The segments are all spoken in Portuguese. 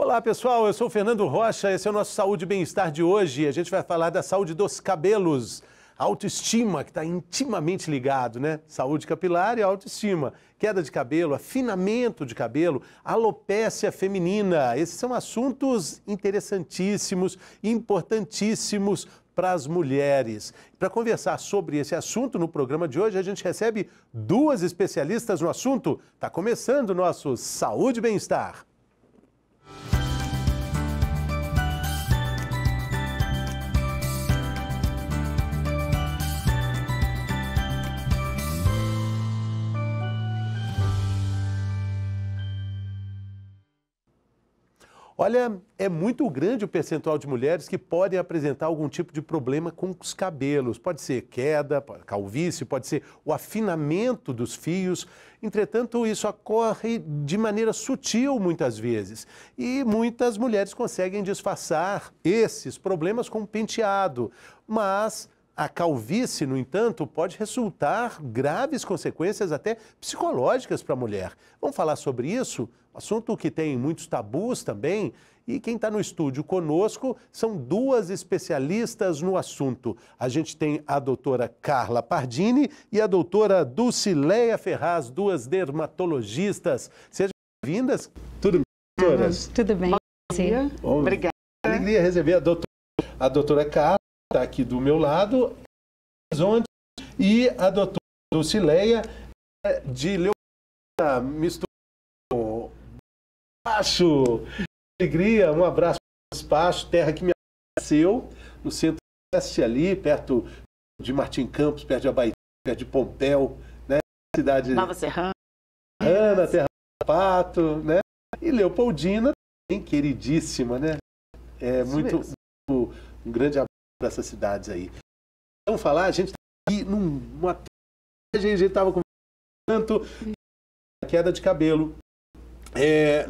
Olá pessoal, eu sou Fernando Rocha, esse é o nosso Saúde e Bem-Estar de hoje. A gente vai falar da saúde dos cabelos, autoestima, que está intimamente ligado, né? Saúde capilar e autoestima, queda de cabelo, afinamento de cabelo, alopécia feminina. Esses são assuntos interessantíssimos, importantíssimos para as mulheres. Para conversar sobre esse assunto no programa de hoje, a gente recebe duas especialistas no assunto. Está começando o nosso Saúde e Bem-Estar. Olha, é muito grande o percentual de mulheres que podem apresentar algum tipo de problema com os cabelos. Pode ser queda, calvície, pode ser o afinamento dos fios. Entretanto, isso ocorre de maneira sutil muitas vezes. E muitas mulheres conseguem disfarçar esses problemas com penteado. Mas a calvície, no entanto, pode resultar graves consequências até psicológicas para a mulher. Vamos falar sobre isso? Assunto que tem muitos tabus também. E quem está no estúdio conosco são duas especialistas no assunto. A gente tem a doutora Carla Pardini e a doutora Dulcileia Ferraz, duas dermatologistas. Sejam bem-vindas. Tudo bem, doutoras? Uhum, tudo bem. Bom Obrigada. Alegria receber a doutora, a doutora Carla, está aqui do meu lado, e a doutora Dulcileia de Leopoldo mistura Pacho. Alegria, um abraço para Pacho, terra que me nasceu, no centro oeste ali, perto de Martim Campos, perto de Abaitá, perto de Pompéu, né? Cidade Nova Serrana, Ana, Terra do Pato, né? E Leopoldina, bem queridíssima, né? É muito, um grande abraço para essas cidades aí. Vamos falar, a gente tá aqui numa a gente estava com tanto queda de cabelo. É,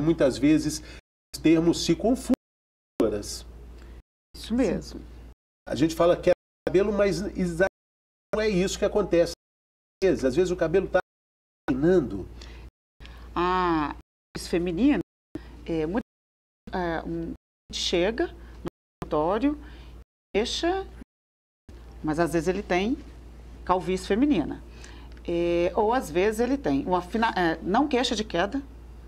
muitas vezes os termos se confundem. Isso mesmo. A gente fala que é cabelo, mas não é isso que acontece. Às vezes o cabelo está terminando. A ah, atriz feminina, é, muito, é, um, chega no consultório, deixa, mas às vezes ele tem calvície feminina. É, ou às vezes ele tem uma fina, é, não queixa de queda,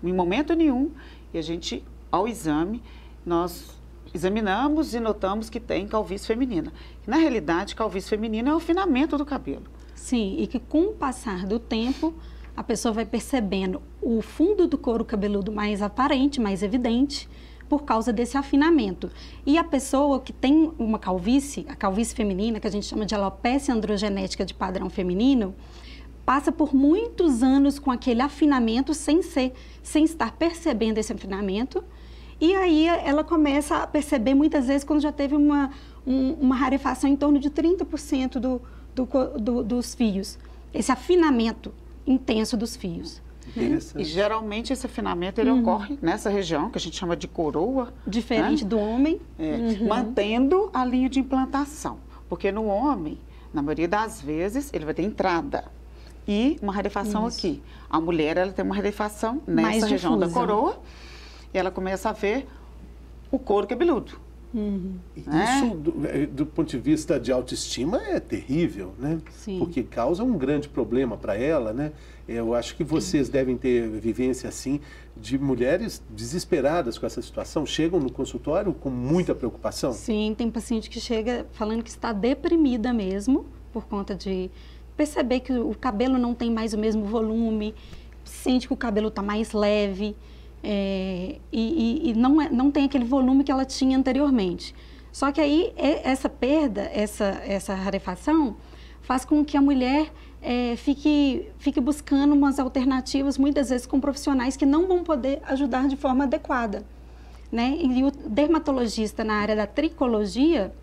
em momento nenhum. E a gente, ao exame, nós examinamos e notamos que tem calvície feminina. Na realidade, calvície feminina é o afinamento do cabelo. Sim, e que com o passar do tempo, a pessoa vai percebendo o fundo do couro cabeludo mais aparente, mais evidente, por causa desse afinamento. E a pessoa que tem uma calvície, a calvície feminina, que a gente chama de alopecia androgenética de padrão feminino, passa por muitos anos com aquele afinamento sem ser, sem estar percebendo esse afinamento. E aí ela começa a perceber muitas vezes quando já teve uma, um, uma rarefação em torno de 30% do, do, do, dos fios. Esse afinamento intenso dos fios. Né? E geralmente esse afinamento ele uhum. ocorre nessa região que a gente chama de coroa. Diferente né? do homem. É, uhum. Mantendo a linha de implantação. Porque no homem, na maioria das vezes, ele vai ter entrada e uma rarefação Isso. aqui. A mulher ela tem uma rarefação nessa região da coroa e ela começa a ver o couro cabeludo. Uhum. Né? Isso, é? do, do, ponto de vista de autoestima, é terrível, né? Sim. Porque causa um grande problema para ela, né? Eu acho que vocês Sim. devem ter vivência assim de mulheres desesperadas com essa situação. Chegam no consultório com muita preocupação? Sim, tem paciente que chega falando que está deprimida mesmo por conta de perceber que o cabelo não tem mais o mesmo volume, sente que o cabelo está mais leve é, e, e, e não, é, não tem aquele volume que ela tinha anteriormente. Só que aí essa perda, essa, essa rarefação, faz com que a mulher é, fique, fique buscando umas alternativas, muitas vezes com profissionais que não vão poder ajudar de forma adequada. Né? E o dermatologista na área da tricologia,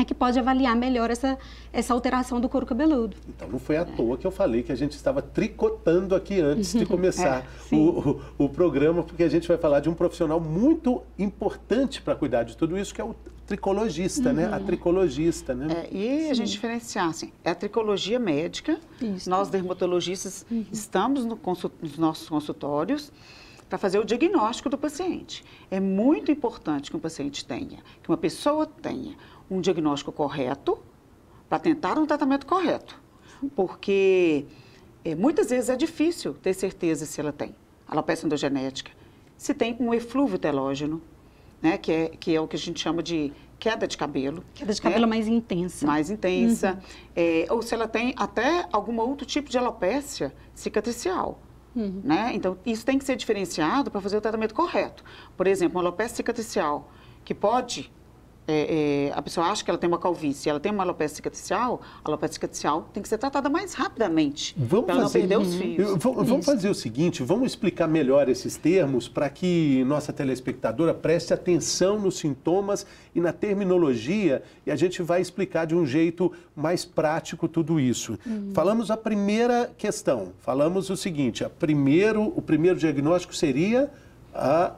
é que pode avaliar melhor essa, essa alteração do couro cabeludo. Então, não foi à é. toa que eu falei que a gente estava tricotando aqui antes de é, começar é, o, o, o, programa, porque a gente vai falar de um profissional muito importante para cuidar de tudo isso, que é o tricologista, uhum. né? A uhum. tricologista, né? É, e sim. a gente diferenciar, assim, é a tricologia médica, isso. nós dermatologistas uhum. estamos no consult, nos nossos consultórios, para fazer o diagnóstico do paciente. É muito importante que um paciente tenha, que uma pessoa tenha um diagnóstico correto para tentar um tratamento correto. Porque é, muitas vezes é difícil ter certeza se ela tem alopecia endogenética, se tem um eflúvio telógeno, né, que, é, que é o que a gente chama de queda de cabelo. Queda de né? cabelo né? mais intensa. Mais intensa. Uhum. É, ou se ela tem até algum outro tipo de alopecia cicatricial. Uhum. Né? Então, isso tem que ser diferenciado para fazer o tratamento correto. Por exemplo, uma alopecia cicatricial que pode é, é, a pessoa acha que ela tem uma calvície, ela tem uma alopecia cicatricial, a alopecia cicatricial tem que ser tratada mais rapidamente, para não perder os fios. vamos fazer o seguinte, vamos explicar melhor esses termos para que nossa telespectadora preste atenção nos sintomas e na terminologia e a gente vai explicar de um jeito mais prático tudo isso. Uhum. Falamos a primeira questão, falamos o seguinte, a primeiro, o primeiro diagnóstico seria a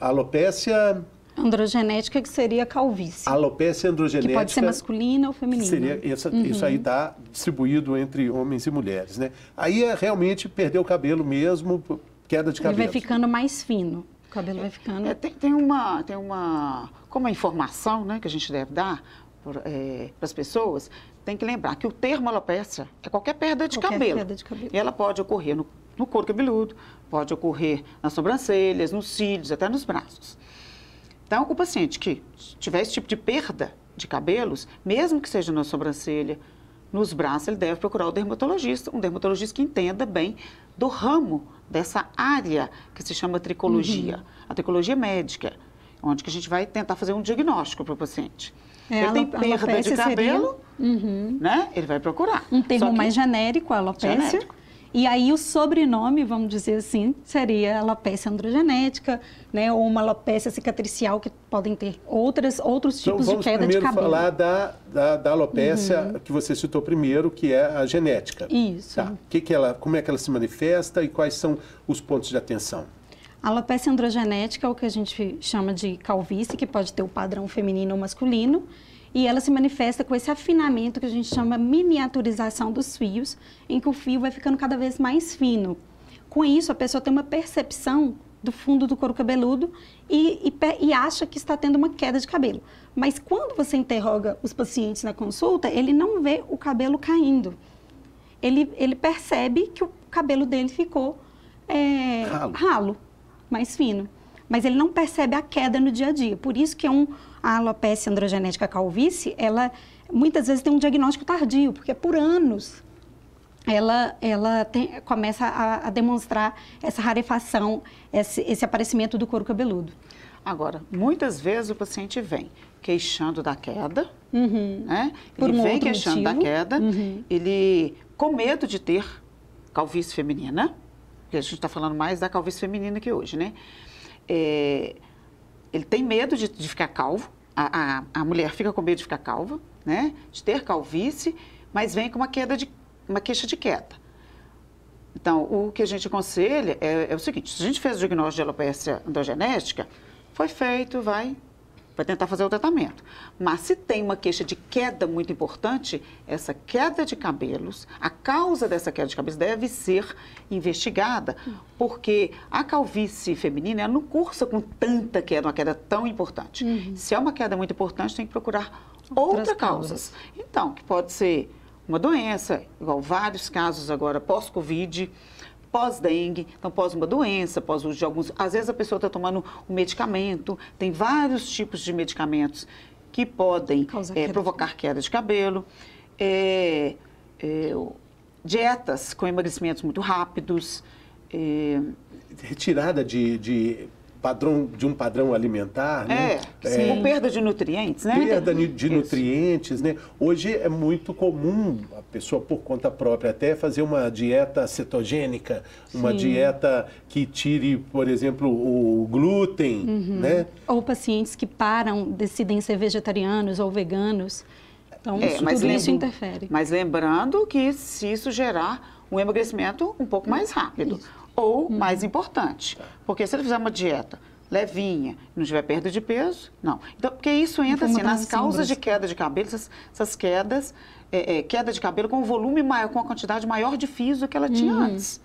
alopecia Androgenética, que seria calvície. Alopecia é androgenética. Que pode ser masculina ou feminina. Seria essa, uhum. Isso aí está distribuído entre homens e mulheres, né? Aí é realmente perder o cabelo mesmo, queda de cabelo. Ele vai ficando mais fino. O cabelo é, vai ficando. É, tem, tem, uma. Tem uma. Como a informação né, que a gente deve dar para é, as pessoas, tem que lembrar que o termo alopecia é qualquer perda de, qualquer cabelo. Perda de cabelo. E ela pode ocorrer no, no couro cabeludo, pode ocorrer nas sobrancelhas, nos cílios, até nos braços. Então, o paciente é assim, que tiver esse tipo de perda de cabelos, mesmo que seja na sobrancelha, nos braços, ele deve procurar o dermatologista, um dermatologista que entenda bem do ramo dessa área que se chama tricologia, uhum. a tricologia médica, onde que a gente vai tentar fazer um diagnóstico para o paciente. É, ele tem perda de cabelo, seria... uhum. né? Ele vai procurar. Um termo que... mais genérico, a alopecia. Genérico. E aí o sobrenome, vamos dizer assim, seria alopecia androgenética, né, ou uma alopecia cicatricial que podem ter outras outros então, tipos de queda de cabelo. Vamos primeiro falar da, da, da alopecia uhum. que você citou primeiro, que é a genética. Isso. Tá. Que que ela, como é que ela se manifesta e quais são os pontos de atenção? A alopecia androgenética é o que a gente chama de calvície, que pode ter o padrão feminino ou masculino. E ela se manifesta com esse afinamento que a gente chama miniaturização dos fios, em que o fio vai ficando cada vez mais fino. Com isso, a pessoa tem uma percepção do fundo do couro cabeludo e, e, e, acha que está tendo uma queda de cabelo. Mas quando você interroga os pacientes na consulta, ele não vê o cabelo caindo. Ele, ele percebe que o cabelo dele ficou é, ralo. ralo, mais fino. Mas ele não percebe a queda no dia a dia. Por isso que é um, a alopecia androgenética calvície, ela muitas vezes tem um diagnóstico tardio, porque por anos ela, ela tem, começa a, a, demonstrar essa rarefação, esse, esse aparecimento do couro cabeludo. Agora, muitas vezes o paciente vem queixando da queda, uhum. né? Por ele um vem queixando motivo. da queda, uhum. ele com medo de ter calvície feminina, porque a gente está falando mais da calvície feminina que hoje, né? É, ele tem medo de, de ficar calvo, a, a, a mulher fica com medo de ficar calva, né? De ter calvície, mas vem com uma queda de uma queixa de queda. Então, o que a gente aconselha é, é o seguinte: se a gente fez o diagnóstico de alopecia androgenética, foi feito, vai para tentar fazer o tratamento. Mas se tem uma queixa de queda muito importante, essa queda de cabelos, a causa dessa queda de cabelos deve ser investigada, porque a calvície feminina ela não cursa com tanta queda, uma queda tão importante. Uhum. Se é uma queda muito importante, tem que procurar outras, causas. causas. Então, que pode ser uma doença, igual vários casos agora pós-Covid, pós-dengue, então pós uma doença, pós uso de alguns. Às vezes a pessoa está tomando um medicamento, tem vários tipos de medicamentos que podem é, queda provocar de... queda de cabelo. É, é, dietas com emagrecimentos muito rápidos. Retirada de, de padrão de um padrão alimentar, né? É, é sim. perda de nutrientes, né? Perda de nutrientes, né? Hoje é muito comum a pessoa por conta própria até fazer uma dieta cetogênica, uma sim. dieta que tire, por exemplo, o glúten, uhum. né? Ou pacientes que param, decidem ser vegetarianos ou veganos. Então, é, isso, mas tudo isso interfere. Mas lembrando que se isso gerar um emagrecimento um pouco mais rápido. Isso. Ou, hum. mais importante, porque se ele fizer uma dieta levinha, não tiver perda de peso, não. Então, porque isso entra assim, nas causas de queda de cabelo, essas, essas quedas, é, é, queda de cabelo com volume maior, com a quantidade maior de fios do que ela tinha hum. antes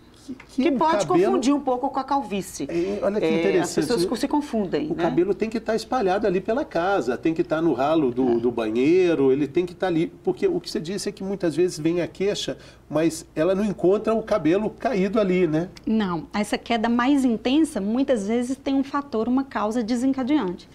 que, que, pode cabelo... confundir um pouco com a calvície. É, olha que é, interessante. As pessoas né? se confundem. O né? cabelo tem que estar tá espalhado ali pela casa, tem que estar tá no ralo do, é. do banheiro, ele tem que estar tá ali. Porque o que você disse é que muitas vezes vem a queixa, mas ela não encontra o cabelo caído ali, né? Não. Essa queda mais intensa muitas vezes tem um fator, uma causa desencadeante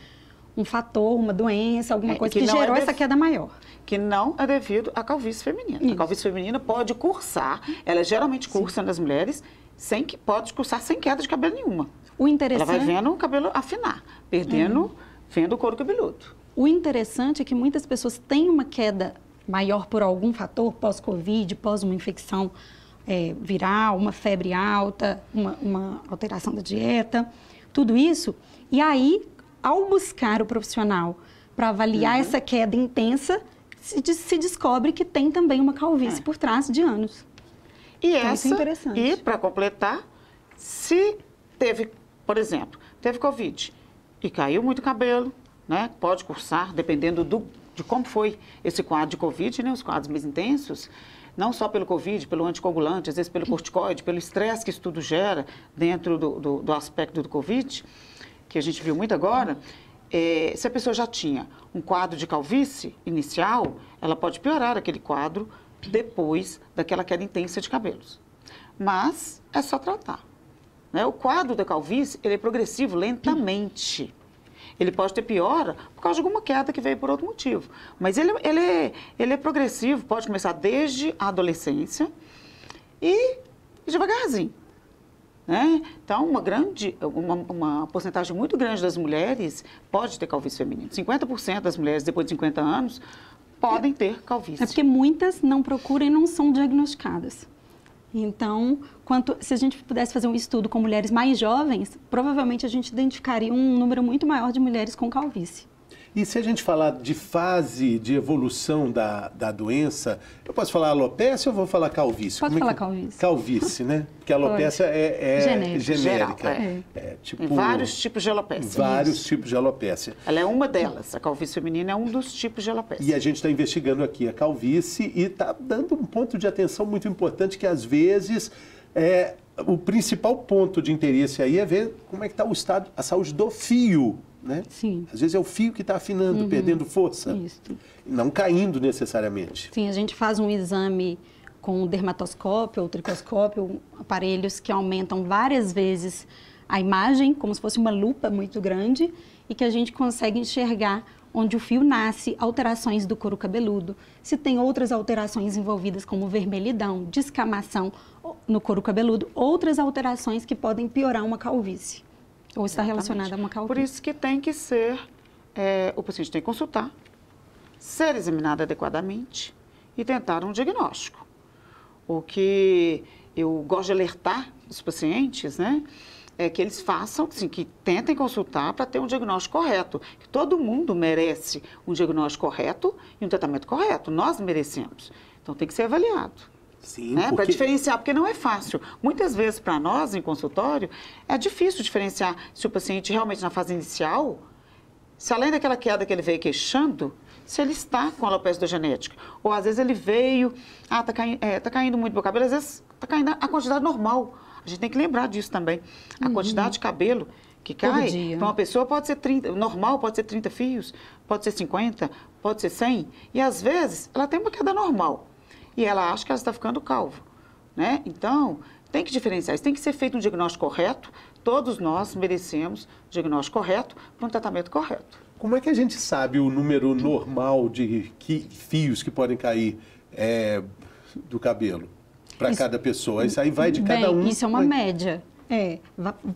um fator, uma doença, alguma é, coisa que, que é gerou é essa queda maior. Que não é devido à calvície feminina. Isso. A calvície feminina pode cursar, ela geralmente cursa Sim. nas mulheres, sem que pode cursar sem queda de cabelo nenhuma. O interessante... Ela vai vendo o cabelo afinar, perdendo, uhum. vendo o couro cabeludo. O interessante é que muitas pessoas têm uma queda maior por algum fator, pós-Covid, pós uma infecção é, viral, uma febre alta, uma, uma alteração da dieta, tudo isso. E aí ao buscar o profissional para avaliar uhum. essa queda intensa, se, se, descobre que tem também uma calvície é. por trás de anos. E então, é essa, é e para completar, se teve, por exemplo, teve Covid e caiu muito cabelo, né? Pode cursar, dependendo do, de como foi esse quadro de Covid, né? Os quadros mais intensos, não só pelo Covid, pelo anticoagulante, às vezes pelo corticoide, pelo estresse que isso tudo gera dentro do, do, do aspecto do Covid que a gente viu muito agora, é, se a pessoa já tinha um quadro de calvície inicial, ela pode piorar aquele quadro depois daquela queda intensa de cabelos. Mas é só tratar. Né? O quadro da calvície ele é progressivo lentamente. Ele pode ter piora por causa de alguma queda que veio por outro motivo. Mas ele, ele, é, ele é progressivo, pode começar desde a adolescência e devagarzinho. Né? Então, uma grande, uma, uma, porcentagem muito grande das mulheres pode ter calvície feminina. 50% das mulheres depois de 50 anos podem ter calvície. É porque muitas não procuram e não são diagnosticadas. Então, quanto, se a gente pudesse fazer um estudo com mulheres mais jovens, provavelmente a gente identificaria um número muito maior de mulheres com calvície. E se a gente falar de fase de evolução da, da doença, eu posso falar alopecia ou vou falar calvície? Pode Como é falar é que... calvície. Calvície, né? Porque a alopecia é, é, genérica. genérica. Geral, é. é tipo... Vários tipos de alopecia. Vários isso. tipos de alopecia. Ela é uma delas. A calvície feminina é um dos tipos de alopecia. E a gente está investigando aqui a calvície e está dando um ponto de atenção muito importante que às vezes é, o principal ponto de interesse aí é ver como é que está o estado, a saúde do fio né? Sim. Às vezes é o fio que está afinando, uhum. perdendo força. Isso. Não caindo necessariamente. Sim, a gente faz um exame com dermatoscópio ou tricoscópio, aparelhos que aumentam várias vezes a imagem, como se fosse uma lupa muito grande, e que a gente consegue enxergar onde o fio nasce, alterações do couro cabeludo, se tem outras alterações envolvidas como vermelhidão, descamação no couro cabeludo, outras alterações que podem piorar uma calvície. Ou está relacionada a uma calvície. Por isso que tem que ser, é, o paciente tem que consultar, ser examinado adequadamente e tentar um diagnóstico. O que eu gosto de alertar os pacientes, né? É que eles façam, assim, que tentem consultar para ter um diagnóstico correto. Que todo mundo merece um diagnóstico correto e um tratamento correto. Nós merecemos. Então tem que ser avaliado. Sim. Né? Porque... Para diferenciar, porque não é fácil. Muitas vezes, para nós, em consultório, é difícil diferenciar se o paciente realmente na fase inicial, se além daquela queda que ele veio queixando, se ele está com alopecia genética. Ou às vezes ele veio, ah, está caindo, é, tá caindo muito meu cabelo, às vezes está caindo a quantidade normal. A gente tem que lembrar disso também. A uhum. quantidade de uhum. cabelo que cai para uma pessoa pode ser 30, normal pode ser 30 fios, pode ser 50, pode ser 100, e às vezes ela tem uma queda normal e ela acha que ela está ficando calvo. Né? Então, tem que diferenciar. Isso tem que ser feito um diagnóstico correto. Todos nós merecemos diagnóstico correto para um tratamento correto. Como é que a gente sabe o número normal de que, fios que podem cair é, do cabelo para cada pessoa? Isso aí vai de bem, cada um. Isso é uma vai... média. É,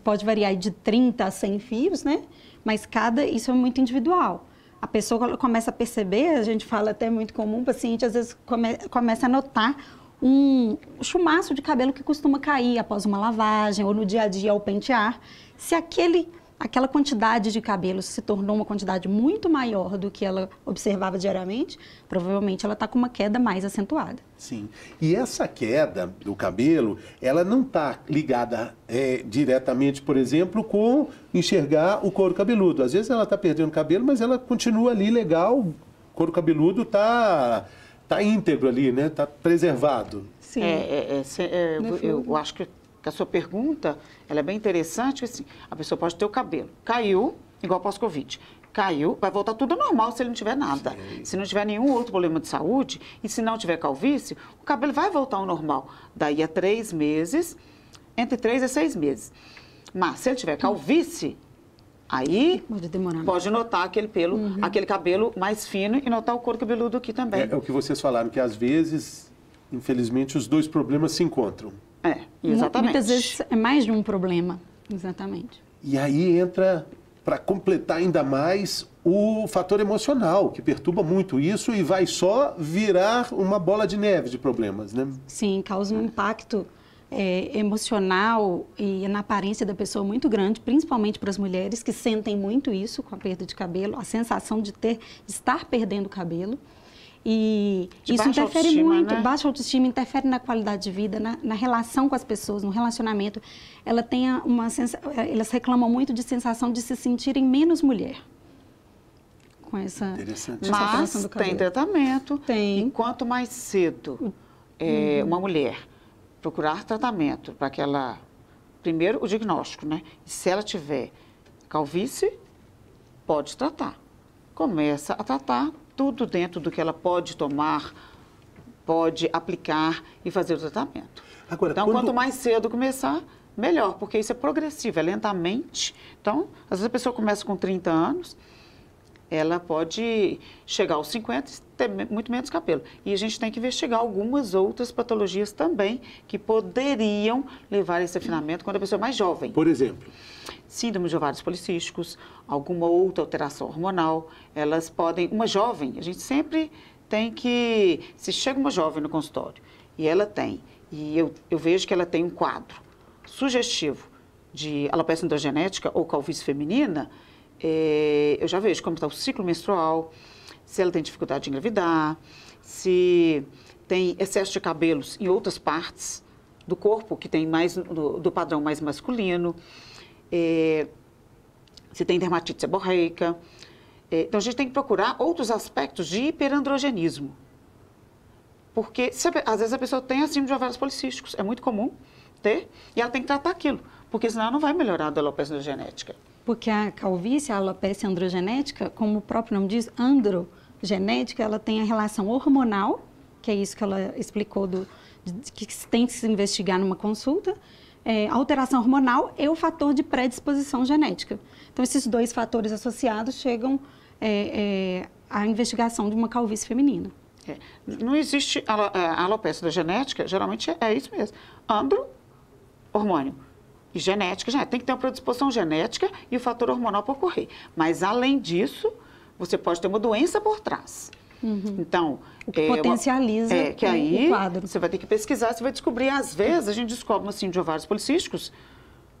pode variar de 30 a 100 fios, né? Mas cada, isso é muito individual a pessoa começa a perceber, a gente fala até muito comum, o paciente às vezes come, começa a notar um chumaço de cabelo que costuma cair após uma lavagem ou no dia a dia ao pentear. Se aquele aquela quantidade de cabelos se tornou uma quantidade muito maior do que ela observava diariamente, provavelmente ela está com uma queda mais acentuada. Sim. E essa queda do cabelo, ela não está ligada é, diretamente, por exemplo, com enxergar o couro cabeludo. Às vezes ela está perdendo cabelo, mas ela continua ali legal, o couro cabeludo está tá íntegro ali, né? Está preservado. Sim. É, é, é, é eu, eu acho que que a sua pergunta ela é bem interessante, assim, a pessoa pode ter o cabelo, caiu, igual pós-Covid, caiu, vai voltar tudo normal se ele não tiver nada. Sim. Se não tiver nenhum outro problema de saúde e se não tiver calvície, o cabelo vai voltar ao normal. Daí a três meses, entre três a seis meses. Mas se ele tiver calvície, aí pode, demorar. pode notar aquele pelo, uhum. aquele cabelo mais fino e notar o couro cabeludo aqui também. É, é o que vocês falaram, que às vezes, infelizmente, os dois problemas se encontram. É, né? exatamente. Muitas vezes é mais de um problema, exatamente. E aí entra, para completar ainda mais, o fator emocional, que perturba muito isso e vai só virar uma bola de neve de problemas, né? Sim, causa um impacto é, emocional e na aparência da pessoa muito grande, principalmente para as mulheres que sentem muito isso com a perda de cabelo, a sensação de ter estar perdendo cabelo. E de isso interfere né? muito. Né? Baixa autoestima interfere na qualidade de vida, na, na relação com as pessoas, no relacionamento. Ela tem uma sensa... Eh, elas reclamam muito de sensação de se sentirem menos mulher com essa. Interessante. Mas tem tratamento. Tem. E quanto mais cedo é, uma mulher procurar tratamento para que ela. Primeiro, o diagnóstico, né? E se ela tiver calvície, pode tratar. Começa a tratar tudo dentro do que ela pode tomar, pode aplicar e fazer o tratamento. Agora, então, quando... quanto mais cedo começar, melhor, porque isso é progressivo, é lentamente. Então, às vezes a pessoa começa com 30 anos, ela pode chegar aos 50 e ter muito menos cabelo. E a gente tem que investigar algumas outras patologias também que poderiam levar a esse afinamento quando a pessoa é mais jovem. Por exemplo? Síndrome de ovários policísticos, alguma outra alteração hormonal, elas podem... Uma jovem, a gente sempre tem que... Se chega uma jovem no consultório e ela tem, e eu, eu vejo que ela tem um quadro sugestivo de alopecia androgenética ou calvície feminina, é, eu já vejo como está o ciclo menstrual, se ela tem dificuldade de engravidar, se tem excesso de cabelos em outras partes do corpo, que tem mais do, do padrão mais masculino, é, se tem dermatite seborreica. É, então, a gente tem que procurar outros aspectos de hiperandrogenismo. Porque se, às vezes a pessoa tem acima de ovários policísticos, é muito comum ter, e ela tem que tratar aquilo, porque senão ela não vai melhorar a alopecia genética porque a calvície, a alopecia androgenética, como o próprio nome diz, androgenética, ela tem a relação hormonal, que é isso que ela explicou do, que tem que se investigar numa consulta, é, alteração hormonal e o fator de predisposição genética. Então, esses dois fatores associados chegam é, é, à investigação de uma calvície feminina. É, não existe a é, alopecia da genética, geralmente é isso mesmo. Andro, hormônio e genética, já tem que ter uma predisposição genética e o fator hormonal para ocorrer. Mas, além disso, você pode ter uma doença por trás. Uhum. Então, o que é, potencializa é, que aí o quadro. Você vai ter que pesquisar, você vai descobrir. Às vezes, a gente descobre assim, de ovários policísticos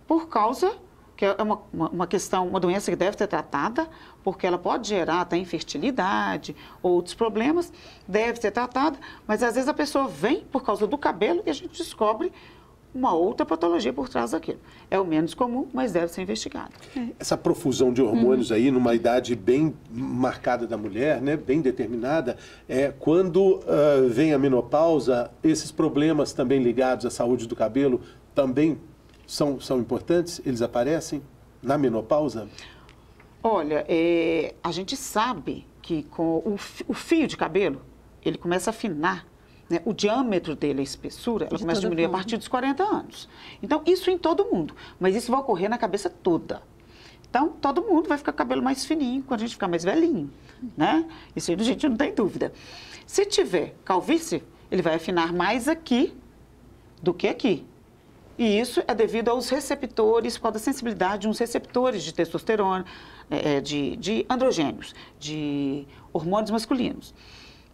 por causa que é uma, uma, uma, questão, uma doença que deve ser tratada, porque ela pode gerar até infertilidade, outros problemas, deve ser tratada, mas às vezes a pessoa vem por causa do cabelo e a gente descobre uma outra patologia por trás daquilo. É o menos comum, mas deve ser investigado. É. Essa profusão de hormônios uhum. aí, numa idade bem marcada da mulher, né, bem determinada, é, quando uh, vem a menopausa, esses problemas também ligados à saúde do cabelo também são, são importantes? Eles aparecem na menopausa? Olha, é, a gente sabe que com o, o fio de cabelo, ele começa a afinar né, o diâmetro dele, a espessura, ela de começa a diminuir forma. a partir dos 40 anos. Então, isso em todo mundo, mas isso vai ocorrer na cabeça toda. Então, todo mundo vai ficar com cabelo mais fininho quando a gente ficar mais velhinho, né? Isso aí a gente não tem dúvida. Se tiver calvície, ele vai afinar mais aqui do que aqui. E isso é devido aos receptores, qual a sensibilidade de uns receptores de testosterona, é, é, de, de androgênios, de hormônios masculinos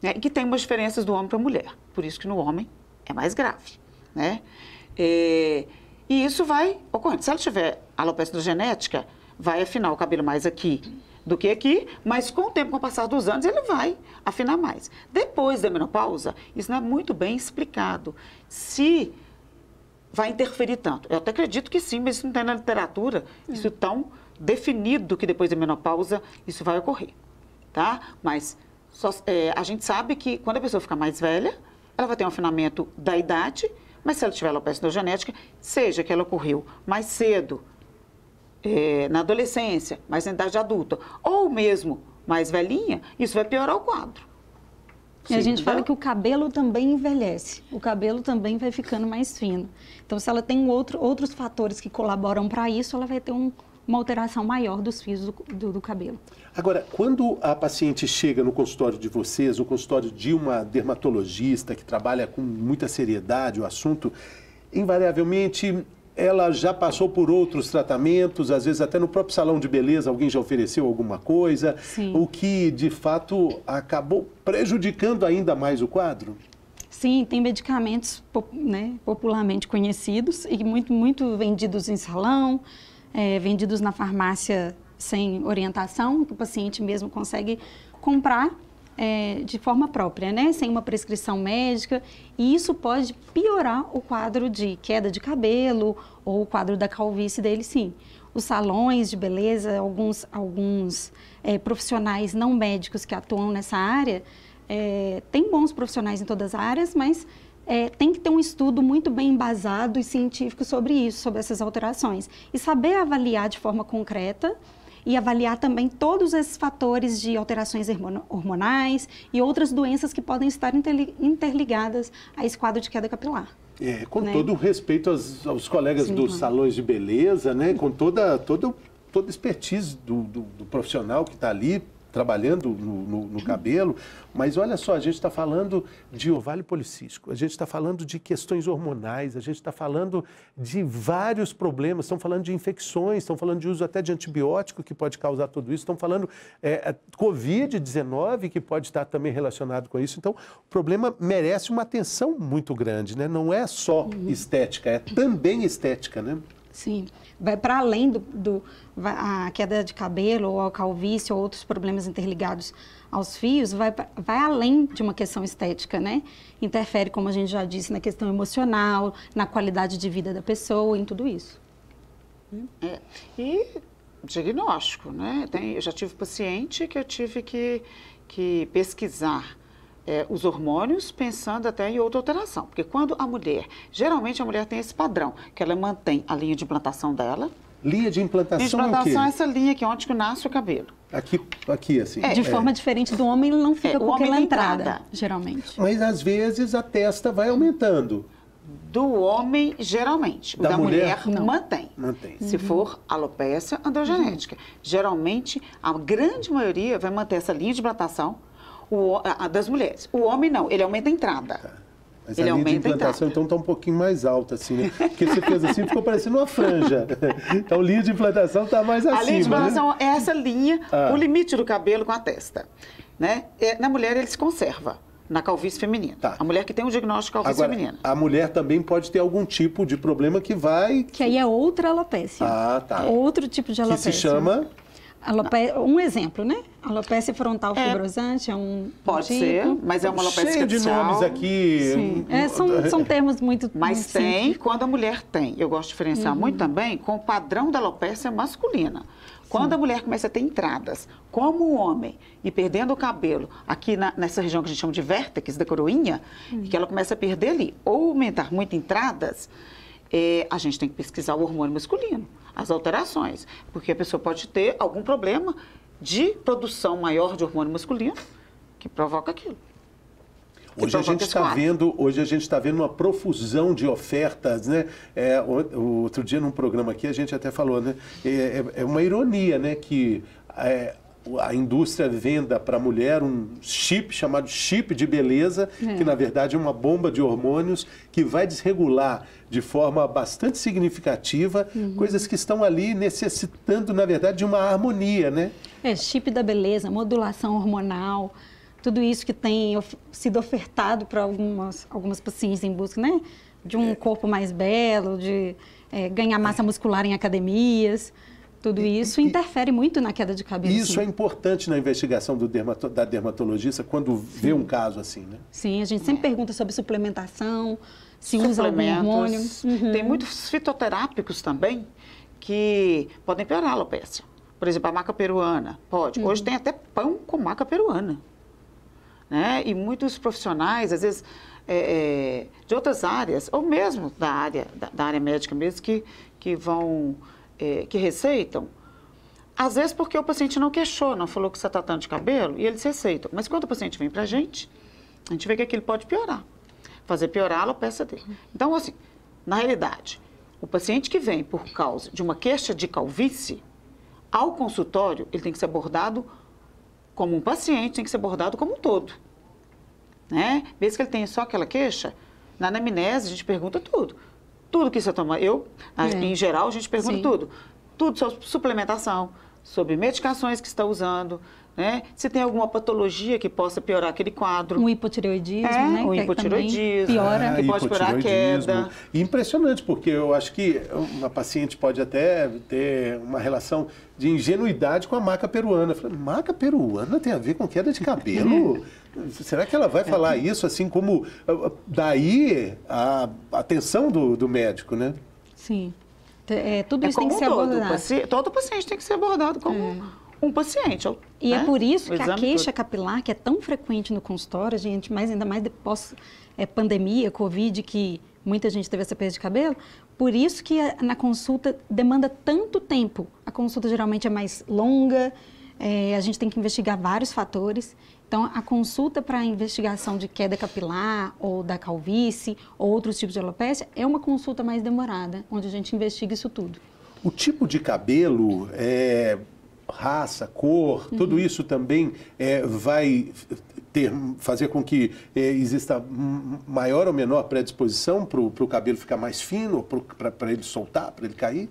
né? E que tem umas diferenças do homem para a mulher. Por isso que no homem é mais grave, né? E, é, e isso vai ocorrendo. Se ela tiver alopecia genética, vai afinar o cabelo mais aqui do que aqui, mas com o tempo, com o passar dos anos, ele vai afinar mais. Depois da menopausa, isso não é muito bem explicado. Se vai interferir tanto. Eu até acredito que sim, mas isso não tem na literatura, é. isso tão definido que depois da menopausa isso vai ocorrer, tá? Mas só, é, a gente sabe que quando a pessoa ficar mais velha, ela vai ter um afinamento da idade, mas se ela tiver alopecia genética, seja que ela ocorreu mais cedo, é, na adolescência, mais na idade adulta, ou mesmo mais velhinha, isso vai piorar o quadro. E a gente fala que o cabelo também envelhece, o cabelo também vai ficando mais fino. Então, se ela tem outro, outros fatores que colaboram para isso, ela vai ter um, uma alteração maior dos fios do, do, do, cabelo. Agora, quando a paciente chega no consultório de vocês, o consultório de uma dermatologista que trabalha com muita seriedade o assunto, invariavelmente ela já passou por outros tratamentos, às vezes até no próprio salão de beleza alguém já ofereceu alguma coisa, Sim. o que de fato acabou prejudicando ainda mais o quadro? Sim, tem medicamentos né, popularmente conhecidos e muito, muito vendidos em salão, é, vendidos na farmácia sem orientação, que o paciente mesmo consegue comprar é, de forma própria, né? sem uma prescrição médica, e isso pode piorar o quadro de queda de cabelo ou o quadro da calvície dele, sim. Os salões de beleza, alguns, alguns é, profissionais não médicos que atuam nessa área, é, tem bons profissionais em todas as áreas, mas é, tem que ter um estudo muito bem embasado e científico sobre isso, sobre essas alterações. E saber avaliar de forma concreta e avaliar também todos esses fatores de alterações hormonais e outras doenças que podem estar interligadas a esse quadro de queda capilar. É, com né? todo o respeito aos, aos colegas Sim, dos salões de beleza, né? com toda, toda toda a expertise do, do, do profissional que está ali trabalhando no, no, no, uhum. cabelo, mas olha só, a gente está falando de ovário policístico, a gente está falando de questões hormonais, a gente está falando de vários problemas, estão falando de infecções, estão falando de uso até de antibiótico que pode causar tudo isso, estão falando é, é Covid-19 que pode estar também relacionado com isso. Então, o problema merece uma atenção muito grande, né? Não é só uhum. estética, é também estética, né? Sim vai para além do, do, a queda de cabelo ou a calvície ou outros problemas interligados aos fios, vai, vai além de uma questão estética, né? Interfere, como a gente já disse, na questão emocional, na qualidade de vida da pessoa, em tudo isso. É. E diagnóstico, né? Tem, eu já tive paciente que eu tive que, que pesquisar é, os hormônios, pensando até em outra alteração. Porque quando a mulher, geralmente a mulher tem esse padrão, que ela mantém a linha de implantação dela. Linha de implantação, de é implantação é essa linha aqui, é onde que nasce o cabelo. Aqui, aqui assim. É, de forma diferente do homem, ele não fica é, com aquela entrada, entrada, geralmente. Mas às vezes a testa vai aumentando. Do homem, geralmente. Da, da mulher, mulher mantém. mantém. Se uhum. for alopecia androgenética. Uhum. Geralmente, a grande maioria vai manter essa linha de implantação o, a, das mulheres. O homem não, ele aumenta a entrada. Tá. Mas ele a linha de implantação, então, está um pouquinho mais alta, assim, né? Porque você fez assim, ficou parecendo uma franja. Então, linha de implantação está mais acima, A linha de né? implantação né? é essa linha, ah. o limite do cabelo com a testa, né? É, na mulher, ele se conserva. Na calvície feminina. Tá. A mulher que tem um diagnóstico de calvície Agora, feminina. A mulher também pode ter algum tipo de problema que vai. Que aí é outra alopecia. Ah, tá. Outro tipo de alopecia. Que se chama um exemplo, né? Alopecia frontal é. fibrosante é um Pode tipo. ser, mas é uma alopecia Cheio de nomes aqui. Sim. É, são, são termos muito... Mas muito tem simples. quando a mulher tem. Eu gosto de diferenciar uhum. muito também com o padrão da alopecia masculina. Quando Sim. a mulher começa a ter entradas, como o homem, e perdendo o cabelo, aqui na, nessa região que a gente chama de vértex da coroinha, uhum. que ela começa a perder ali, ou aumentar muito entradas, é, a gente tem que pesquisar o hormônio masculino as alterações, porque a pessoa pode ter algum problema de produção maior de hormônio masculino que provoca aquilo. Tá hoje a, gente tá vendo, hoje a gente está vendo uma profusão de ofertas, né? É, outro dia num programa aqui a gente até falou, né? É, é, é uma ironia, né? Que é, a indústria venda para a mulher um chip chamado chip de beleza, é. que na verdade é uma bomba de hormônios que vai desregular de forma bastante significativa uhum. coisas que estão ali necessitando, na verdade, de uma harmonia, né? É, chip da beleza, modulação hormonal, tudo isso que tem of sido ofertado para algumas, algumas pacientes em busca, né? De um é. corpo mais belo, de é, ganhar massa muscular em academias. Tudo isso e, interfere e, muito na queda de cabelo. Isso sim. é importante na investigação dermato, da dermatologista quando vê um caso assim, né? Sim, a gente sempre é. pergunta sobre suplementação, se usa algum hormônio. Uhum. Tem muitos fitoterápicos também que podem piorar a alopecia. Por exemplo, a maca peruana, pode. Uhum. Hoje tem até pão com maca peruana. Né? E muitos profissionais, às vezes, é, é, de outras áreas, ou mesmo da área, da, da área médica mesmo, que, que vão é, que receitam, às vezes porque o paciente não questiona, falou que está tratando de cabelo e eles receitam. Mas quando o paciente vem para a gente, a gente vê que aquilo pode piorar, fazer piorar a alopecia dele. Então, assim, na realidade, o paciente que vem por causa de uma queixa de calvície, ao consultório, ele tem que ser abordado como um paciente, tem que ser abordado como um todo. Né? Mesmo que ele tenha só aquela queixa, na anamnese a gente pergunta tudo tudo que você toma. Eu, é. em geral, a gente pergunta Sim. tudo. Tudo sobre suplementação, sobre medicações que está usando, né? Se tem alguma patologia que possa piorar aquele quadro. Um hipotireoidismo, é, né? Um é hipotireoidismo. Piora. Né, que pode piorar a queda. Impressionante, porque eu acho que uma paciente pode até ter uma relação de ingenuidade com a maca peruana. Eu falei, maca peruana tem a ver com queda de cabelo? Será que ela vai é falar isso assim como ah, ah, daí a atenção do, do médico, né? Sim. É, tudo é isso tem que ser abordado. Paci... Todo paciente tem que ser abordado como é. um paciente. E é né? é por isso que a queixa todo. capilar, que é tão frequente no consultório, gente, mas ainda mais depois é, pandemia, Covid, que muita gente teve essa perda de cabelo, por isso que na consulta demanda tanto tempo. A consulta geralmente é mais longa, é, a gente tem que investigar vários fatores. Então, a consulta para investigação de queda capilar ou da calvície ou outros tipos de alopecia é uma consulta mais demorada, onde a gente investiga isso tudo. O tipo de cabelo, é, raça, cor, uhum. tudo isso também é, vai ter, fazer com que é, exista maior ou menor predisposição para o cabelo ficar mais fino, para ele soltar, para ele cair?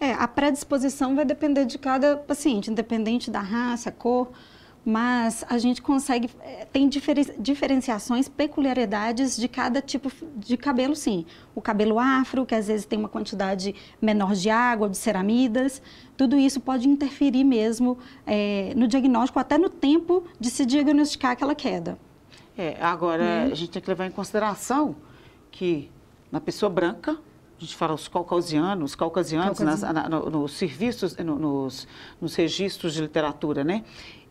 É, a predisposição vai depender de cada paciente, independente da raça, cor mas a gente consegue eh, tem diferenciações, peculiaridades de cada tipo de cabelo, sim. O cabelo afro, que às vezes tem uma quantidade menor de água, de ceramidas, tudo isso pode interferir mesmo é, no diagnóstico, até no tempo de se diagnosticar aquela queda. É, agora uhum. a gente tem que levar em consideração que na pessoa branca a gente fala os caucasianos, os caucasianos nas, na, no, nos serviços, no, nos, nos registros de literatura, né?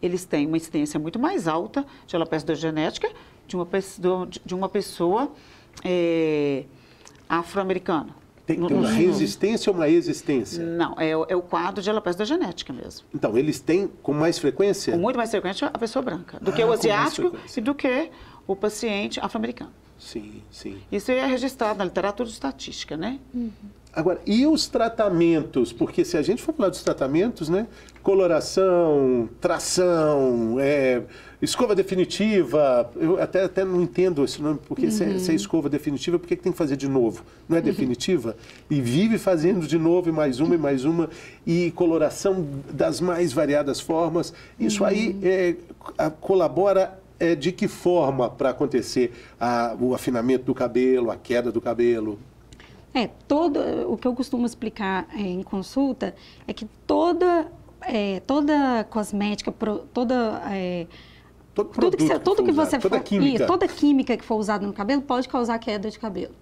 eles têm uma incidência muito mais alta de alopecia genética de uma pessoa, de eh, uma pessoa é, afro-americana. Tem, tem uma resistência ou uma existência? Não, é, é o quadro de alopecia genética mesmo. Então, eles têm com mais frequência? Com muito mais frequência a pessoa branca, do ah, que o asiático e do que o paciente afro-americano. Sim, sim. Isso é registrado na literatura estatística, né? Uhum. Agora, e os tratamentos? Porque se a gente for falar dos tratamentos, né? Coloração, tração, é, escova definitiva. Eu até, até não entendo esse nome, porque uhum. se, é, se, é, uhum. escova definitiva, por que, tem que fazer de novo? Não é uhum. definitiva? e vive fazendo de novo, e mais uma, e mais uma. E coloração das mais variadas formas. Isso uhum. aí é, a, colabora é, de que forma para acontecer a, o afinamento do cabelo, a queda do cabelo? É, todo, o que eu costumo explicar é, em consulta é que toda, é, toda cosmética, pro, toda... É, todo tudo que, você, que, tudo que usado, você toda for, química. Isso, toda química que for usada no cabelo pode causar queda de cabelo.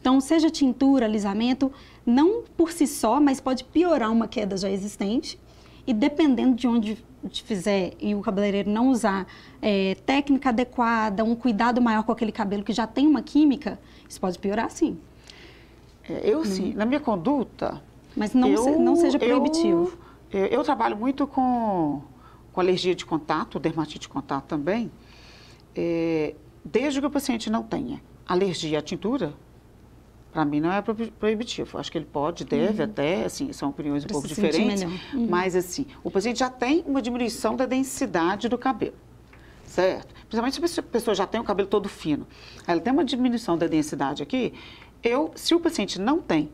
Então, seja tintura, alisamento, não por si só, mas pode piorar uma queda já existente. E dependendo de onde te fizer e o cabeleireiro não usar é, técnica adequada, um cuidado maior com aquele cabelo que já tem uma química, isso pode piorar sim. Eu hum. sim, na minha conduta. Mas não, eu, se, não seja proibitivo. Eu, eu, trabalho muito com, com alergia de contato, dermatite de contato também. É, desde que o paciente não tenha alergia à tintura, para mim não é proibitivo. Acho que ele pode, deve uhum. até, assim, são opiniões um pouco diferentes. Uhum. Mas assim, o paciente já tem uma diminuição da densidade do cabelo. Certo? Principalmente se a pessoa já tem o cabelo todo fino. Ela tem uma diminuição da densidade aqui, eu, se o paciente não tem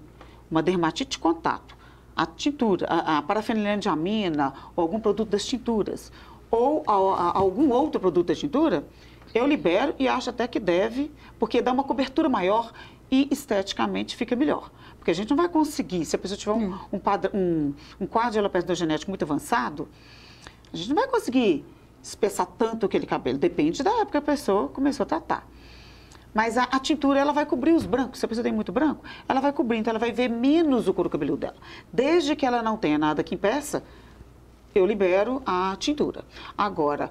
uma dermatite de contato, a tintura, a, a ou algum produto das tinturas, ou a, a, algum outro produto da tintura, eu libero e acho até que deve, porque dá uma cobertura maior e esteticamente fica melhor. Porque a gente não vai conseguir, se a pessoa tiver um, hum. um, um, um quadro de alopecia genético muito avançado, a gente não vai conseguir espessar tanto aquele cabelo. Depende da época que a pessoa começou a tratar. Mas a, a, tintura, ela vai cobrir os brancos. Se a pessoa tem muito branco, ela vai cobrir. Então, ela vai ver menos o couro cabeludo dela. Desde que ela não tenha nada que impeça, eu libero a tintura. Agora,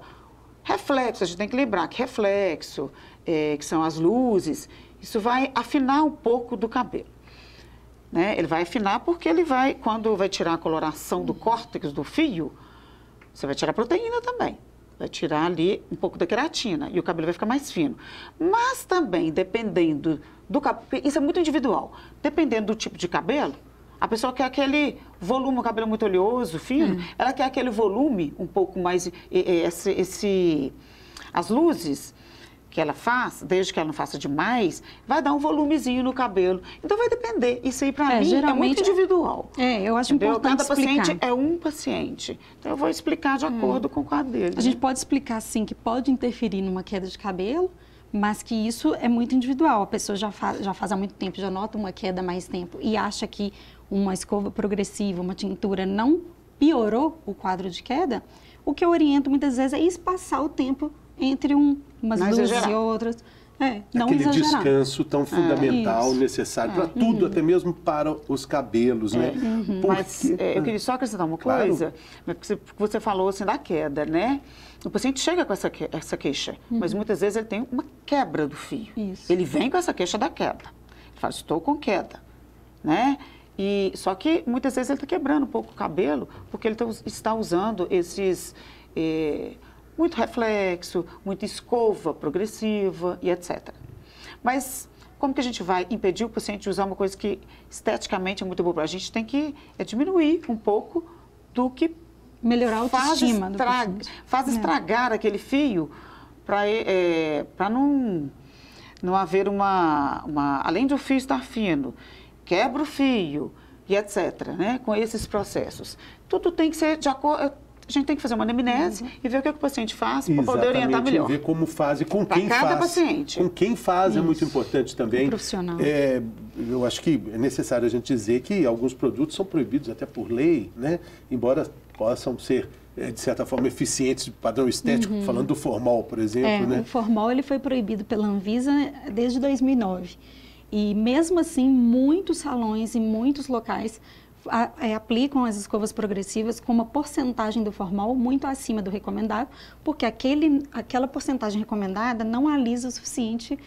reflexo, a gente tem que lembrar que reflexo, é, que são as luzes, isso vai afinar um pouco do cabelo. Né? Ele vai afinar porque ele vai, quando vai tirar a coloração do uhum. córtex, do fio, você vai tirar proteína também vai tirar ali um pouco da queratina e o cabelo vai ficar mais fino. Mas também, dependendo do cabelo, isso é muito individual, dependendo do tipo de cabelo, a pessoa quer aquele volume, o cabelo muito oleoso, fino, hum. ela quer aquele volume um pouco mais, esse, esse as luzes que ela faz, desde que ela não faça demais, vai dar um volumezinho no cabelo. Então vai depender. Isso aí para é, mim é muito é- individual. É, eu acho entendeu? importante Cada explicar. paciente é um paciente. Então eu vou explicar de hum. acordo hum. com o quadro dele. A né? gente pode explicar sim que pode interferir numa queda de cabelo, mas que isso é muito individual. A pessoa já faz, já faz há muito tempo, já nota uma queda há mais tempo e acha que uma escova progressiva, uma tintura não piorou o quadro de queda. O que eu oriento muitas vezes é espaçar o tempo entre um umas não duas e outras. É, não Aquele exagerar. descanso tão é, fundamental, é, necessário é. para tudo, uhum. até mesmo para os cabelos, né? É, uhum. Mas é, eu queria só acrescentar uma claro. coisa, né, porque você falou assim da queda, né? O paciente chega com essa, que, essa queixa, uhum. mas muitas vezes ele tem uma quebra do fio. Isso. Ele vem com essa queixa da queda. Ele fala, estou com queda, né? E, só que muitas vezes ele está quebrando um pouco o cabelo, porque ele tá, está usando esses... Eh, muito reflexo, muita escova progressiva e etc. Mas como que a gente vai impedir o paciente de usar uma coisa que esteticamente é muito boa? para A gente tem que é, diminuir um pouco do que melhorar a autoestima faz, estraga, é. faz estragar é. aquele fio para é, não não haver uma, uma além do fio estar fino quebra o fio e etc né com esses processos tudo tem que ser de acordo a gente tem que fazer uma anamnese uhum. e ver o que, é que o paciente faz para poder orientar melhor. ver como faz e com pra quem cada faz. paciente. Com quem faz Isso. é muito importante também. Um profissional. É, eu acho que é necessário a gente dizer que alguns produtos são proibidos até por lei, né? Embora possam ser é, de certa forma, eficientes padrão estético, uhum. falando do formal, por exemplo, é, né? O formal ele foi proibido pela Anvisa desde 2009. E mesmo assim, muitos salões e muitos locais a, é, aplicam as escovas progressivas com uma porcentagem do formal muito acima do recomendado, porque aquele, aquela porcentagem recomendada não alisa é o suficiente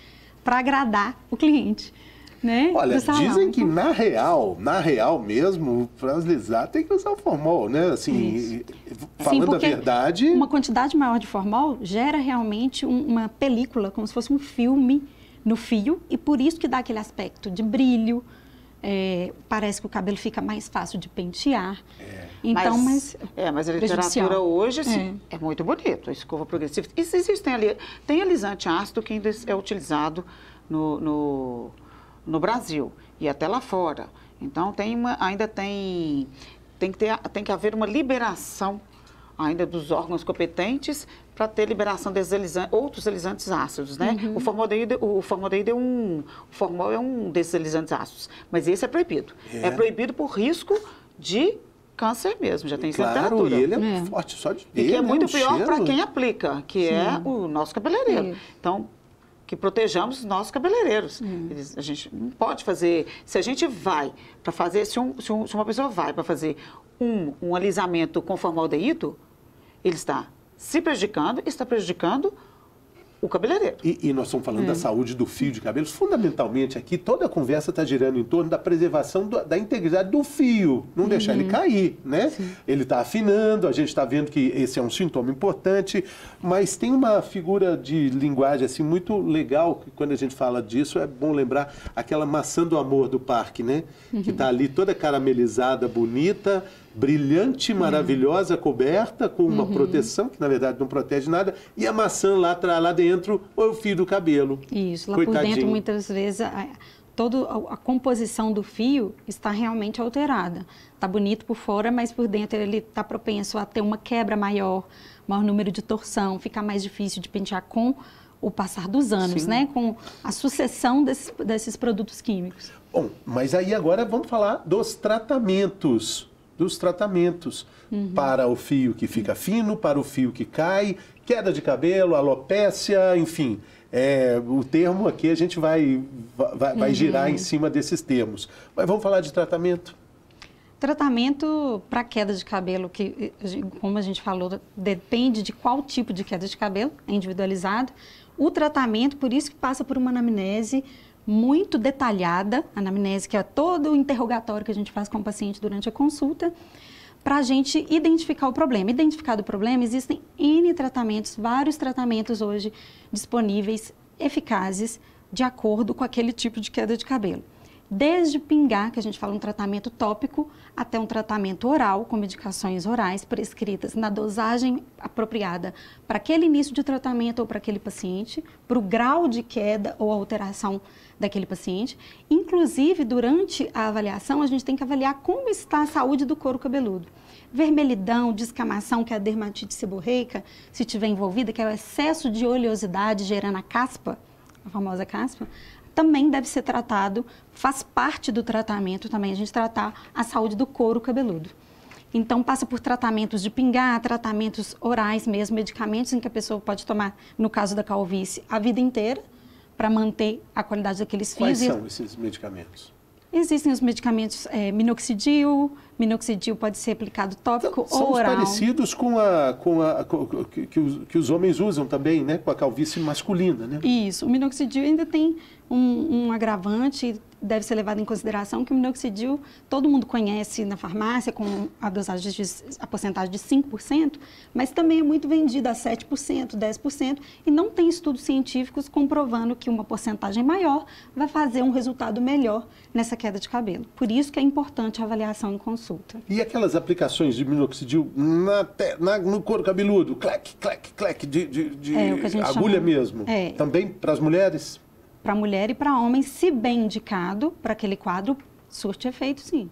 para agradar o cliente. Né? Olha, dizem que então na real, na real mesmo, para alisar tem que usar o formal, né? Assim, Isso. falando Sim, a verdade. Uma quantidade maior de formal gera realmente um, uma película, como se fosse um filme no fio, e por isso que dá aquele aspecto de brilho, é, parece que o cabelo fica mais fácil de pentear. É. Então, mas, mas, É, mas a literatura hoje assim, é. é. muito bonito, a escova progressiva. E existem ali. Tem alisante ácido que ainda é utilizado no, no, no Brasil e até lá fora. Então tem uma, ainda tem, tem que, ter, tem que haver uma liberação ainda dos órgãos competentes para ter liberação de outros alisantes ácidos, né? Uhum. O formaldeído, é, o formaldeído é um, o formal é um desses alisantes ácidos, mas esse é proibido. É, é proibido por risco de câncer mesmo, já tem claro, literatura. E ele é, é. forte só de dele, E que é né, muito pior para quem aplica, que é Sim. é o nosso cabeleireiro. Então, que protejamos os nossos cabeleireiros. Eles, a gente não pode fazer. Se a gente vai para fazer, se, um, se, um, se, uma pessoa vai para fazer um, um alisamento com formaldeído, ele está se prejudicando, está prejudicando o cabeleireiro. E, e nós estamos falando da é. saúde do fio de cabelos. Fundamentalmente aqui, toda a conversa está girando em torno da preservação do, da integridade do fio, não uhum. deixar ele uhum. cair, né? Sim. Ele está afinando, a gente está vendo que esse é um sintoma importante, mas tem uma figura de linguagem assim muito legal, que quando a gente fala disso é bom lembrar aquela maçã do amor do parque, né? Uhum. Que está ali toda caramelizada, bonita, brilhante, uhum. maravilhosa, coberta, com uma uhum. proteção, que na verdade não protege nada, e a maçã lá, lá dentro, ou o fio do cabelo. Isso, lá Coitadinho. por dentro, muitas vezes, a, toda a composição do fio está realmente alterada. Está bonito por fora, mas por dentro ele está propenso a ter uma quebra maior, maior número de torção, fica mais difícil de pentear com o passar dos anos, Sim. né? Com a sucessão desses, desses produtos químicos. Bom, mas aí agora vamos falar dos tratamentos dos tratamentos uhum. para o fio que fica fino, para o fio que cai, queda de cabelo, alopécia, enfim. É, o termo aqui a gente vai, vai, vai uhum. girar em cima desses termos. Mas vamos falar de tratamento? Tratamento para queda de cabelo, que, eh, como a gente falou, depende de qual tipo de queda de cabelo, é individualizado. O tratamento, por isso que passa por uma anamnese, muito detalhada, a anamnese, que é todo o interrogatório que a gente faz com o paciente durante a consulta, para a gente identificar o problema. Identificado o problema, existem N tratamentos, vários tratamentos hoje disponíveis, eficazes, de acordo com aquele tipo de queda de cabelo desde pingar, que a gente fala um tratamento tópico, até um tratamento oral, com medicações orais prescritas na dosagem apropriada para aquele início de tratamento ou para aquele paciente, para o grau de queda ou alteração daquele paciente. Inclusive, durante a avaliação, a gente tem que avaliar como está a saúde do couro cabeludo. Vermelhidão, descamação, que é a dermatite seborreica, se tiver envolvida, que é o excesso de oleosidade gerando a caspa, a famosa caspa, também deve ser tratado, faz parte do tratamento também a gente tratar a saúde do couro cabeludo. Então, passa por tratamentos de pingar, tratamentos orais mesmo, medicamentos em que a pessoa pode tomar, no caso da calvície, a vida inteira, para manter a qualidade daqueles fios. Quais são esses medicamentos? Existem os medicamentos é, minoxidil, minoxidil pode ser aplicado tópico então, ou são oral. São parecidos com a, com a com, que, que, os, que, os, homens usam também, né? Com a calvície masculina, né? Isso. O minoxidil ainda tem um, um agravante deve ser levado em consideração que o minoxidil todo mundo conhece na farmácia com a dosagem de, a porcentagem de 5%, mas também é muito vendido a 7%, 10% e não tem estudos científicos comprovando que uma porcentagem maior vai fazer um resultado melhor nessa queda de cabelo. Por isso que é importante a avaliação em consulta. E aquelas aplicações de minoxidil na, na no couro cabeludo, clac, clac, clac, de, de, de é, agulha chama... mesmo, é. também para as mulheres? para mulher e para homem, se bem indicado para aquele quadro, surte efeito, sim.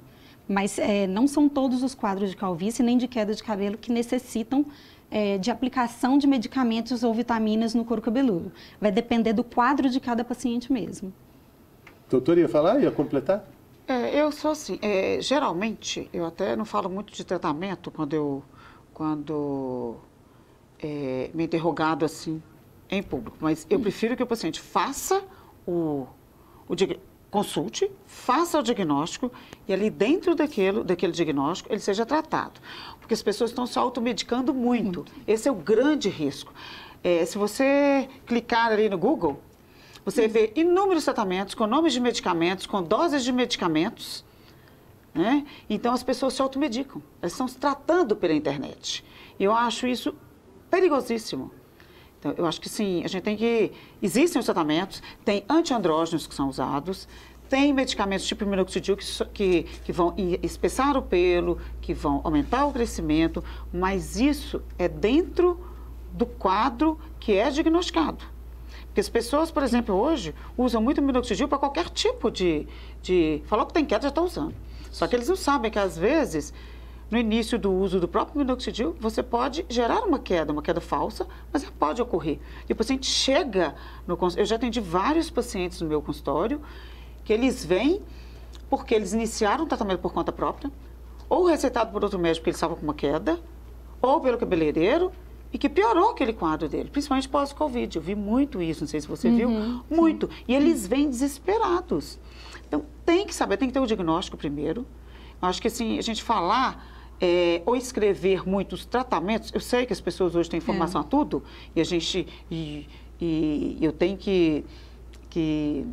Mas é, não são todos os quadros de calvície nem de queda de cabelo que necessitam é, de aplicação de medicamentos ou vitaminas no couro cabeludo. Vai depender do quadro de cada paciente mesmo. Doutora, ia falar? Ia completar? É, eu sou assim. É, geralmente, eu até não falo muito de tratamento quando eu. Quando é, me interrogado assim em público, mas eu hum. prefiro que o paciente faça o, o consulte, faça o diagnóstico e ali dentro daquilo, daquele diagnóstico ele seja tratado. Porque as pessoas estão se automedicando muito. Esse é o grande risco. É, se você clicar ali no Google, você vê inúmeros tratamentos com nomes de medicamentos, com doses de medicamentos. Né? Então as pessoas se automedicam. Elas estão se tratando pela internet. Eu acho isso perigosíssimo. Então, eu acho que sim, a gente tem que. Existem os tratamentos, tem antiandrógenos que são usados, tem medicamentos tipo minoxidil que, que, que, vão espessar o pelo, que vão aumentar o crescimento, mas isso é dentro do quadro que é diagnosticado. Porque as pessoas, por exemplo, hoje usam muito minoxidil para qualquer tipo de, de. Falou que tem queda, já está usando. Só que eles não sabem que, às vezes, no início do uso do próprio minoxidil, você pode gerar uma queda, uma queda falsa, mas ela pode ocorrer. E o paciente chega no consultório. Eu já atendi vários pacientes no meu consultório que eles vêm porque eles iniciaram o tratamento por conta própria, ou receitado por outro médico que ele estava com uma queda, ou pelo cabeleireiro, e que piorou aquele quadro dele, principalmente pós-Covid. Eu vi muito isso, não sei se você uhum, viu, muito. E eles vêm desesperados. Então, tem que saber, tem que ter o diagnóstico primeiro. Eu acho que, assim, a gente falar é, ou escrever muitos tratamentos. Eu sei que as pessoas hoje têm informação é. a tudo e a gente e, e eu tenho que, que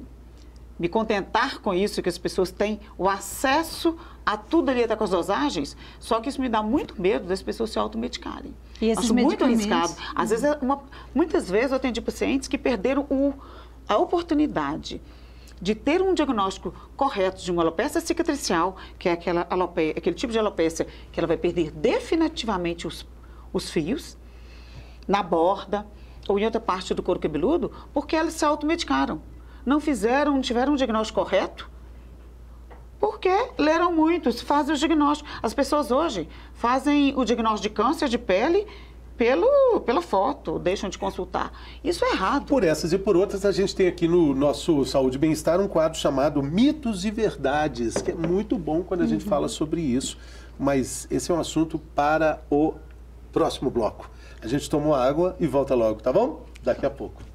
me contentar com isso, que as pessoas têm o acesso a tudo ali até com as dosagens, só que isso me dá muito medo das pessoas se automedicarem. E esses Acho muito arriscado. Às uhum. vezes, é uma, muitas vezes eu atendi pacientes que perderam o, a oportunidade de ter um diagnóstico correto de uma alopecia cicatricial, que é aquela alopecia, aquele tipo de alopecia que ela vai perder definitivamente os, os fios, na borda ou em outra parte do couro cabeludo, porque elas se automedicaram. Não fizeram, não tiveram um diagnóstico correto, porque leram muito, fazem o diagnóstico. As pessoas hoje fazem o diagnóstico de câncer de pele pelo, pela foto, deixam de consultar. Isso é errado. Por essas e por outras, a gente tem aqui no nosso Saúde e Bem-Estar um quadro chamado Mitos e Verdades, que é muito bom quando a uhum. gente fala sobre isso. Mas esse é um assunto para o próximo bloco. A gente toma uma água e volta logo, tá bom? Daqui a pouco.